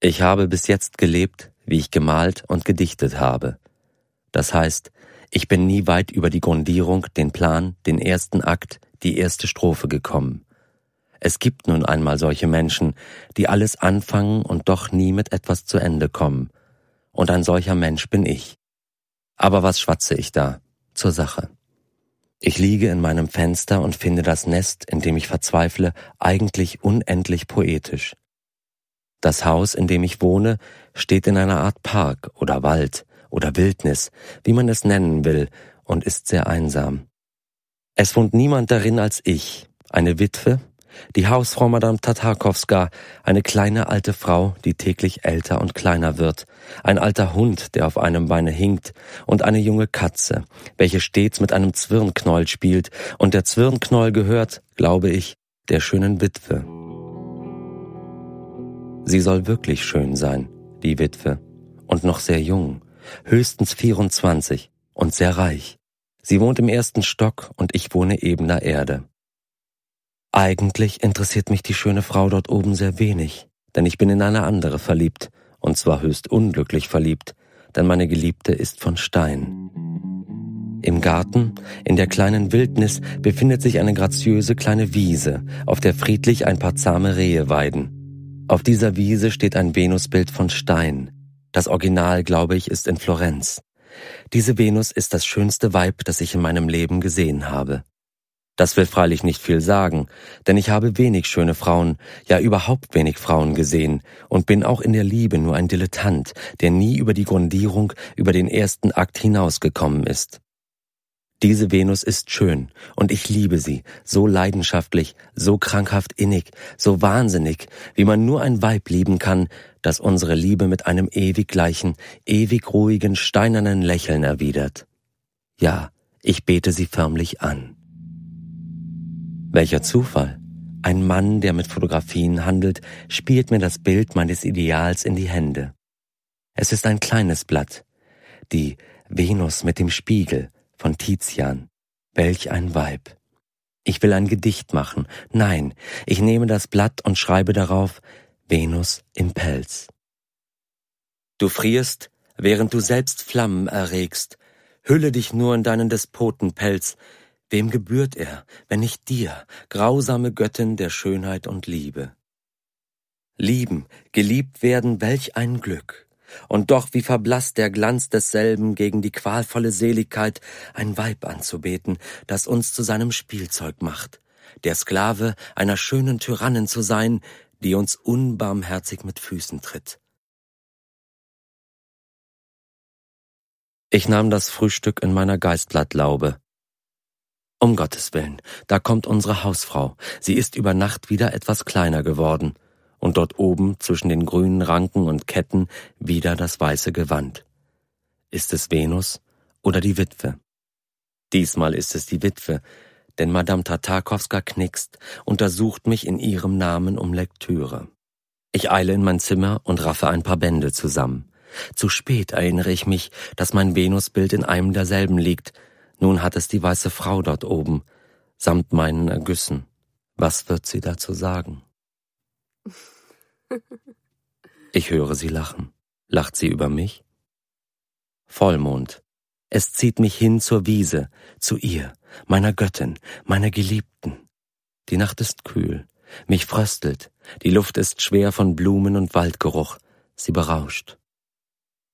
Ich habe bis jetzt gelebt, wie ich gemalt und gedichtet habe. Das heißt, ich bin nie weit über die Grundierung, den Plan, den ersten Akt, die erste Strophe gekommen. Es gibt nun einmal solche Menschen, die alles anfangen und doch nie mit etwas zu Ende kommen. Und ein solcher Mensch bin ich. Aber was schwatze ich da? Zur Sache. Ich liege in meinem Fenster und finde das Nest, in dem ich verzweifle, eigentlich unendlich poetisch. Das Haus, in dem ich wohne, steht in einer Art Park oder Wald oder Wildnis, wie man es nennen will, und ist sehr einsam. Es wohnt niemand darin als ich, eine Witwe, die Hausfrau Madame Tatarkowska, eine kleine alte Frau, die täglich älter und kleiner wird, ein alter Hund, der auf einem Beine hinkt, und eine junge Katze, welche stets mit einem Zwirnknäuel spielt, und der Zwirnknäuel gehört, glaube ich, der schönen Witwe. Sie soll wirklich schön sein, die Witwe, und noch sehr jung, höchstens 24 und sehr reich. Sie wohnt im ersten Stock und ich wohne ebener Erde. Eigentlich interessiert mich die schöne Frau dort oben sehr wenig, denn ich bin in eine andere verliebt, und zwar höchst unglücklich verliebt, denn meine Geliebte ist von Stein. Im Garten, in der kleinen Wildnis, befindet sich eine graziöse kleine Wiese, auf der friedlich ein paar zahme Rehe weiden. Auf dieser Wiese steht ein Venusbild von Stein. Das Original, glaube ich, ist in Florenz. Diese Venus ist das schönste Weib, das ich in meinem Leben gesehen habe. Das will freilich nicht viel sagen, denn ich habe wenig schöne Frauen, ja überhaupt wenig Frauen gesehen und bin auch in der Liebe nur ein Dilettant, der nie über die Grundierung, über den ersten Akt hinausgekommen ist. Diese Venus ist schön und ich liebe sie, so leidenschaftlich, so krankhaft innig, so wahnsinnig, wie man nur ein Weib lieben kann, das unsere Liebe mit einem ewig gleichen, ewig ruhigen, steinernen Lächeln erwidert. Ja, ich bete sie förmlich an. Welcher Zufall! Ein Mann, der mit Fotografien handelt, spielt mir das Bild meines Ideals in die Hände. Es ist ein kleines Blatt, die Venus mit dem Spiegel, von Tizian. Welch ein Weib. Ich will ein Gedicht machen. Nein, ich nehme das Blatt und schreibe darauf Venus im Pelz. Du frierst, während du selbst Flammen erregst. Hülle dich nur in deinen Despotenpelz. Wem gebührt er, wenn nicht dir, grausame Göttin der Schönheit und Liebe? Lieben, geliebt werden, welch ein Glück! und doch wie verblaßt der Glanz desselben gegen die qualvolle Seligkeit, ein Weib anzubeten, das uns zu seinem Spielzeug macht, der Sklave einer schönen Tyrannin zu sein, die uns unbarmherzig mit Füßen tritt. Ich nahm das Frühstück in meiner Geistblattlaube. Um Gottes Willen, da kommt unsere Hausfrau. Sie ist über Nacht wieder etwas kleiner geworden und dort oben zwischen den grünen Ranken und Ketten wieder das weiße Gewand. Ist es Venus oder die Witwe? Diesmal ist es die Witwe, denn Madame Tatarkowska knickst, untersucht mich in ihrem Namen um Lektüre. Ich eile in mein Zimmer und raffe ein paar Bände zusammen. Zu spät erinnere ich mich, dass mein Venusbild in einem derselben liegt. Nun hat es die weiße Frau dort oben, samt meinen Ergüssen. Was wird sie dazu sagen? Ich höre sie lachen. Lacht sie über mich? Vollmond. Es zieht mich hin zur Wiese, zu ihr, meiner Göttin, meiner Geliebten. Die Nacht ist kühl, mich fröstelt, die Luft ist schwer von Blumen und Waldgeruch, sie berauscht.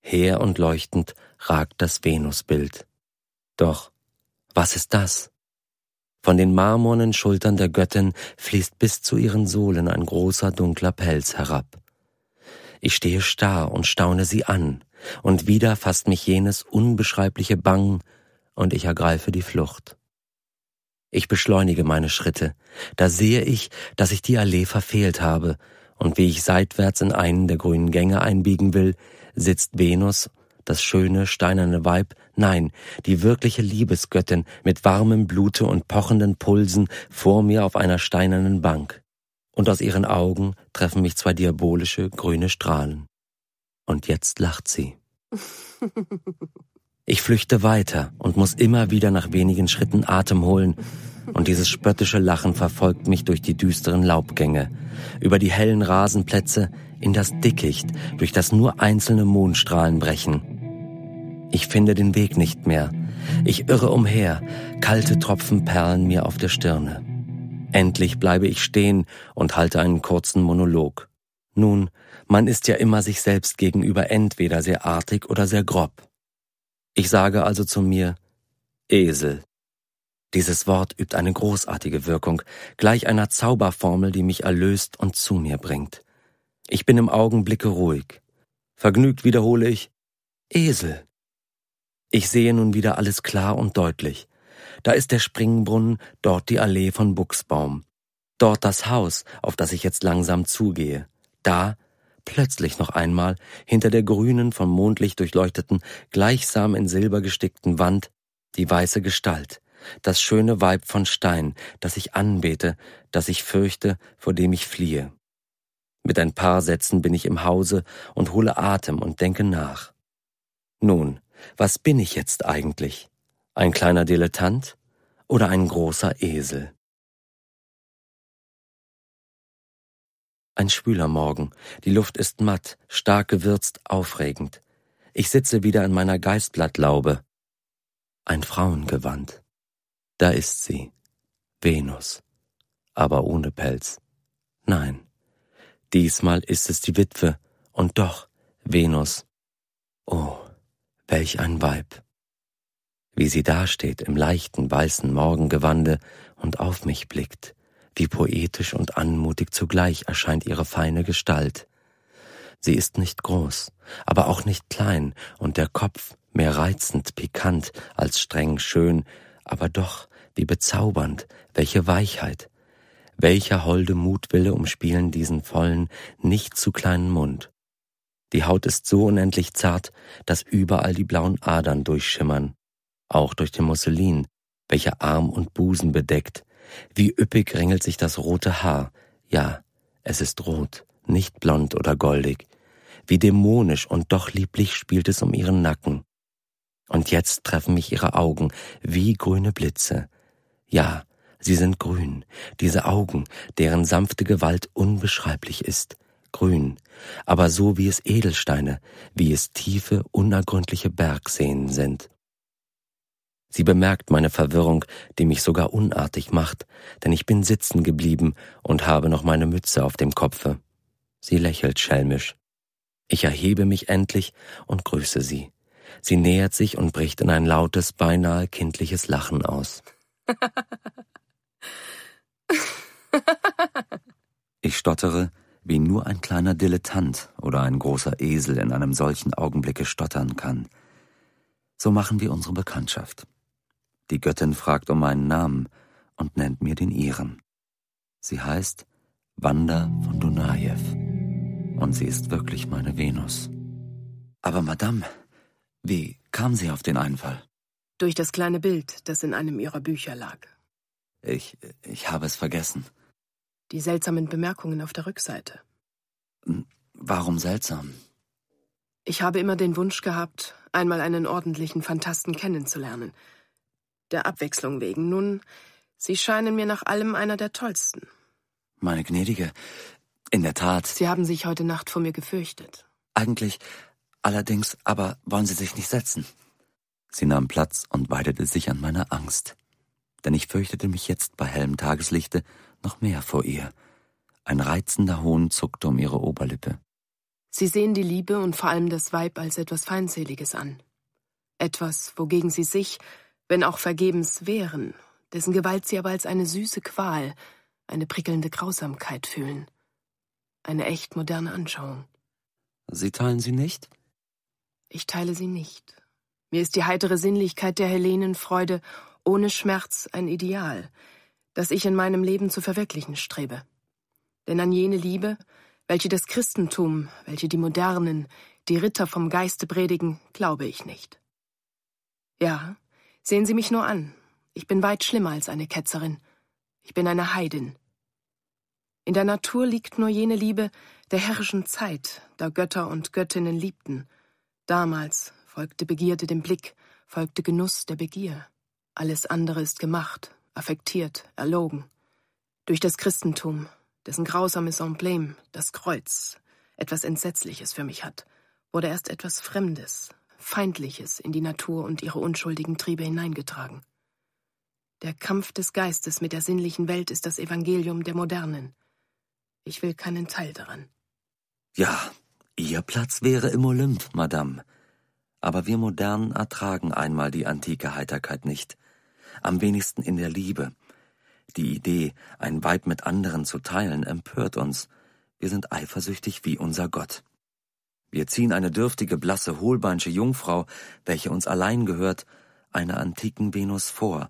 Heer und leuchtend ragt das Venusbild. Doch was ist das? Von den marmornen Schultern der Göttin fließt bis zu ihren Sohlen ein großer dunkler Pelz herab. Ich stehe starr und staune sie an, und wieder fasst mich jenes unbeschreibliche Bangen, und ich ergreife die Flucht. Ich beschleunige meine Schritte, da sehe ich, dass ich die Allee verfehlt habe, und wie ich seitwärts in einen der grünen Gänge einbiegen will, sitzt Venus, das schöne steinerne Weib, Nein, die wirkliche Liebesgöttin mit warmem Blute und pochenden Pulsen vor mir auf einer steinernen Bank. Und aus ihren Augen treffen mich zwei diabolische grüne Strahlen. Und jetzt lacht sie. Ich flüchte weiter und muss immer wieder nach wenigen Schritten Atem holen, und dieses spöttische Lachen verfolgt mich durch die düsteren Laubgänge, über die hellen Rasenplätze, in das Dickicht, durch das nur einzelne Mondstrahlen brechen. Ich finde den Weg nicht mehr. Ich irre umher, kalte Tropfen perlen mir auf der Stirne. Endlich bleibe ich stehen und halte einen kurzen Monolog. Nun, man ist ja immer sich selbst gegenüber entweder sehr artig oder sehr grob. Ich sage also zu mir Esel. Dieses Wort übt eine großartige Wirkung, gleich einer Zauberformel, die mich erlöst und zu mir bringt. Ich bin im Augenblicke ruhig. Vergnügt wiederhole ich Esel. Ich sehe nun wieder alles klar und deutlich. Da ist der Springbrunnen, dort die Allee von Buchsbaum. Dort das Haus, auf das ich jetzt langsam zugehe. Da, plötzlich noch einmal, hinter der grünen, vom Mondlicht durchleuchteten, gleichsam in Silber gestickten Wand, die weiße Gestalt, das schöne Weib von Stein, das ich anbete, das ich fürchte, vor dem ich fliehe. Mit ein paar Sätzen bin ich im Hause und hole Atem und denke nach. Nun, was bin ich jetzt eigentlich? Ein kleiner Dilettant oder ein großer Esel? Ein schwüler Morgen, die Luft ist matt, stark gewürzt, aufregend. Ich sitze wieder in meiner Geistblattlaube. Ein Frauengewand. Da ist sie, Venus, aber ohne Pelz. Nein, diesmal ist es die Witwe, und doch Venus. Oh welch ein Weib! Wie sie dasteht im leichten weißen Morgengewande und auf mich blickt, wie poetisch und anmutig zugleich erscheint ihre feine Gestalt. Sie ist nicht groß, aber auch nicht klein, und der Kopf mehr reizend pikant als streng schön, aber doch wie bezaubernd, welche Weichheit, welcher holde Mutwille umspielen diesen vollen, nicht zu kleinen Mund, die Haut ist so unendlich zart, dass überall die blauen Adern durchschimmern, auch durch den Musselin, welcher Arm und Busen bedeckt. Wie üppig ringelt sich das rote Haar. Ja, es ist rot, nicht blond oder goldig. Wie dämonisch und doch lieblich spielt es um ihren Nacken. Und jetzt treffen mich ihre Augen wie grüne Blitze. Ja, sie sind grün, diese Augen, deren sanfte Gewalt unbeschreiblich ist grün, aber so wie es Edelsteine, wie es tiefe, unergründliche Bergseen sind. Sie bemerkt meine Verwirrung, die mich sogar unartig macht, denn ich bin sitzen geblieben und habe noch meine Mütze auf dem Kopfe. Sie lächelt schelmisch. Ich erhebe mich endlich und grüße sie. Sie nähert sich und bricht in ein lautes, beinahe kindliches Lachen aus. Ich stottere, wie nur ein kleiner Dilettant oder ein großer Esel in einem solchen Augenblicke stottern kann. So machen wir unsere Bekanntschaft. Die Göttin fragt um meinen Namen und nennt mir den ihren. Sie heißt Wanda von Dunajew und sie ist wirklich meine Venus. Aber Madame, wie kam sie auf den Einfall? Durch das kleine Bild, das in einem ihrer Bücher lag. Ich, ich habe es vergessen. Die seltsamen Bemerkungen auf der Rückseite. Hm, warum seltsam? Ich habe immer den Wunsch gehabt, einmal einen ordentlichen Fantasten kennenzulernen. Der Abwechslung wegen. Nun, Sie scheinen mir nach allem einer der tollsten. Meine gnädige, in der Tat. Sie haben sich heute Nacht vor mir gefürchtet. Eigentlich, allerdings, aber wollen Sie sich nicht setzen? Sie nahm Platz und weidete sich an meiner Angst. Denn ich fürchtete mich jetzt bei hellem Tageslichte noch mehr vor ihr. Ein reizender Hohn zuckte um ihre Oberlippe. Sie sehen die Liebe und vor allem das Weib als etwas Feindseliges an. Etwas, wogegen sie sich, wenn auch vergebens wehren, dessen Gewalt sie aber als eine süße Qual, eine prickelnde Grausamkeit fühlen. Eine echt moderne Anschauung. Sie teilen sie nicht? Ich teile sie nicht. Mir ist die heitere Sinnlichkeit der Helenenfreude ohne Schmerz ein Ideal, das ich in meinem Leben zu verwirklichen strebe. Denn an jene Liebe, welche das Christentum, welche die Modernen, die Ritter vom Geiste predigen, glaube ich nicht. Ja, sehen Sie mich nur an. Ich bin weit schlimmer als eine Ketzerin. Ich bin eine Heidin. In der Natur liegt nur jene Liebe der herrischen Zeit, da Götter und Göttinnen liebten. Damals folgte Begierde dem Blick, folgte Genuss der Begier. Alles andere ist gemacht, affektiert, erlogen. Durch das Christentum, dessen grausames Emblem, das Kreuz, etwas Entsetzliches für mich hat, wurde erst etwas Fremdes, Feindliches in die Natur und ihre unschuldigen Triebe hineingetragen. Der Kampf des Geistes mit der sinnlichen Welt ist das Evangelium der Modernen. Ich will keinen Teil daran. Ja, Ihr Platz wäre im Olymp, Madame. Aber wir Modernen ertragen einmal die antike Heiterkeit nicht am wenigsten in der Liebe. Die Idee, ein Weib mit anderen zu teilen, empört uns. Wir sind eifersüchtig wie unser Gott. Wir ziehen eine dürftige, blasse, hohlbeinsche Jungfrau, welche uns allein gehört, einer antiken Venus vor,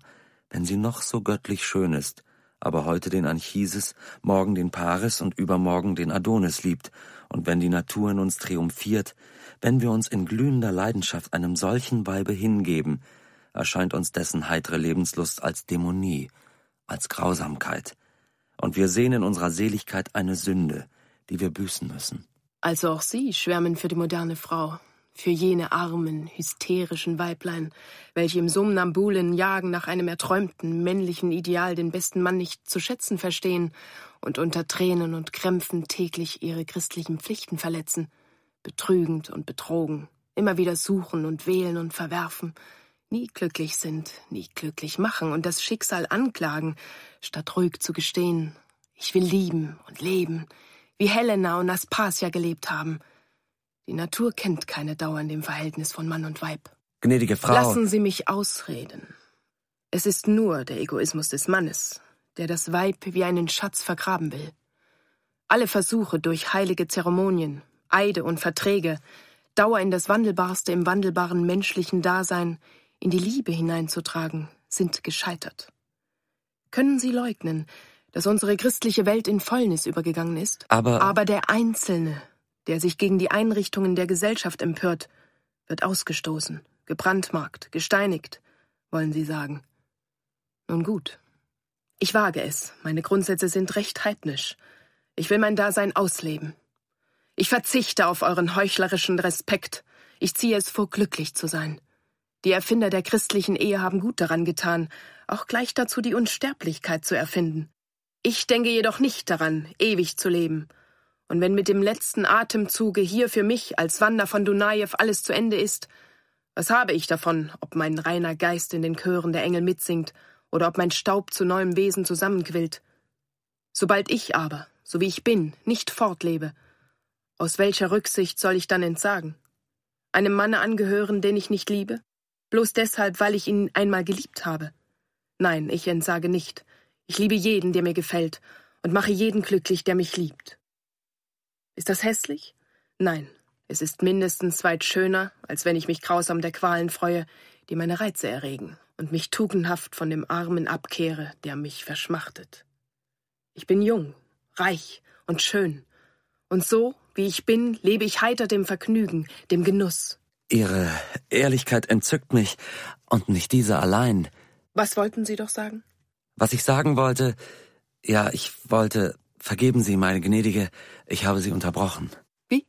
wenn sie noch so göttlich schön ist, aber heute den Anchises, morgen den Paris und übermorgen den Adonis liebt, und wenn die Natur in uns triumphiert, wenn wir uns in glühender Leidenschaft einem solchen Weibe hingeben, erscheint uns dessen heitere Lebenslust als Dämonie, als Grausamkeit, und wir sehen in unserer Seligkeit eine Sünde, die wir büßen müssen. Also auch Sie schwärmen für die moderne Frau, für jene armen, hysterischen Weiblein, welche im somnambulen Jagen nach einem erträumten männlichen Ideal den besten Mann nicht zu schätzen verstehen und unter Tränen und Krämpfen täglich ihre christlichen Pflichten verletzen, betrügend und betrogen, immer wieder suchen und wählen und verwerfen, nie glücklich sind, nie glücklich machen und das Schicksal anklagen, statt ruhig zu gestehen, ich will lieben und leben, wie Helena und Aspasia gelebt haben. Die Natur kennt keine Dauer in dem Verhältnis von Mann und Weib. Gnädige Frau. Lassen Sie mich ausreden. Es ist nur der Egoismus des Mannes, der das Weib wie einen Schatz vergraben will. Alle Versuche durch heilige Zeremonien, Eide und Verträge, Dauer in das Wandelbarste im wandelbaren menschlichen Dasein, in die Liebe hineinzutragen, sind gescheitert. Können Sie leugnen, dass unsere christliche Welt in Fäulnis übergegangen ist? Aber, Aber der Einzelne, der sich gegen die Einrichtungen der Gesellschaft empört, wird ausgestoßen, gebrandmarkt, gesteinigt, wollen Sie sagen. Nun gut. Ich wage es. Meine Grundsätze sind recht heidnisch. Ich will mein Dasein ausleben. Ich verzichte auf euren heuchlerischen Respekt. Ich ziehe es vor, glücklich zu sein. Die Erfinder der christlichen Ehe haben gut daran getan, auch gleich dazu die Unsterblichkeit zu erfinden. Ich denke jedoch nicht daran, ewig zu leben. Und wenn mit dem letzten Atemzuge hier für mich als Wander von Dunajew alles zu Ende ist, was habe ich davon, ob mein reiner Geist in den Chören der Engel mitsingt oder ob mein Staub zu neuem Wesen zusammenquillt? Sobald ich aber, so wie ich bin, nicht fortlebe, aus welcher Rücksicht soll ich dann entsagen? Einem Manne angehören, den ich nicht liebe? Bloß deshalb, weil ich ihn einmal geliebt habe. Nein, ich entsage nicht. Ich liebe jeden, der mir gefällt, und mache jeden glücklich, der mich liebt. Ist das hässlich? Nein, es ist mindestens weit schöner, als wenn ich mich grausam der Qualen freue, die meine Reize erregen, und mich tugendhaft von dem Armen abkehre, der mich verschmachtet. Ich bin jung, reich und schön, und so, wie ich bin, lebe ich heiter dem Vergnügen, dem Genuss. Ihre Ehrlichkeit entzückt mich, und nicht diese allein. Was wollten Sie doch sagen? Was ich sagen wollte, ja, ich wollte, vergeben Sie, meine Gnädige, ich habe Sie unterbrochen. Wie?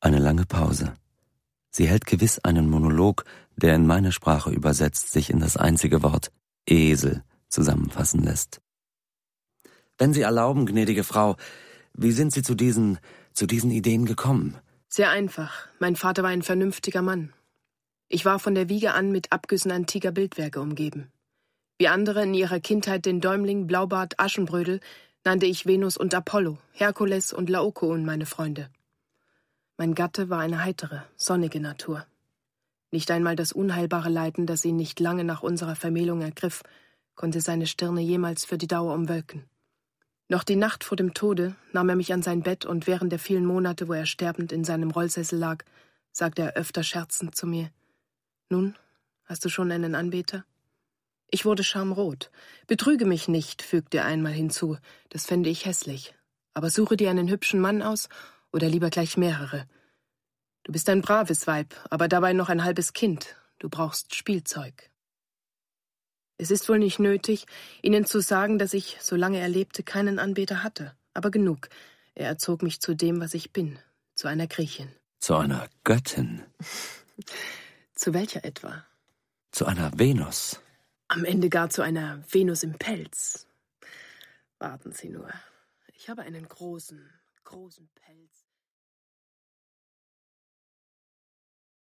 Eine lange Pause. Sie hält gewiss einen Monolog, der in meine Sprache übersetzt sich in das einzige Wort Esel zusammenfassen lässt. Wenn Sie erlauben, gnädige Frau, wie sind Sie zu diesen, zu diesen Ideen gekommen? Sehr einfach. Mein Vater war ein vernünftiger Mann. Ich war von der Wiege an mit Abgüssen antiker Bildwerke umgeben. Wie andere in ihrer Kindheit den Däumling, Blaubart, Aschenbrödel, nannte ich Venus und Apollo, Herkules und Laokoon meine Freunde. Mein Gatte war eine heitere, sonnige Natur. Nicht einmal das unheilbare Leiden, das ihn nicht lange nach unserer Vermählung ergriff, konnte seine Stirne jemals für die Dauer umwölken. Noch die Nacht vor dem Tode nahm er mich an sein Bett und während der vielen Monate, wo er sterbend in seinem Rollsessel lag, sagte er öfter scherzend zu mir: Nun, hast du schon einen Anbeter? Ich wurde schamrot. Betrüge mich nicht, fügte er einmal hinzu, das fände ich hässlich. Aber suche dir einen hübschen Mann aus oder lieber gleich mehrere. Du bist ein braves Weib, aber dabei noch ein halbes Kind. Du brauchst Spielzeug. Es ist wohl nicht nötig, Ihnen zu sagen, dass ich, solange er lebte, keinen Anbeter hatte. Aber genug. Er erzog mich zu dem, was ich bin, zu einer Griechin. Zu einer Göttin? zu welcher etwa? Zu einer Venus. Am Ende gar zu einer Venus im Pelz. Warten Sie nur. Ich habe einen großen, großen Pelz.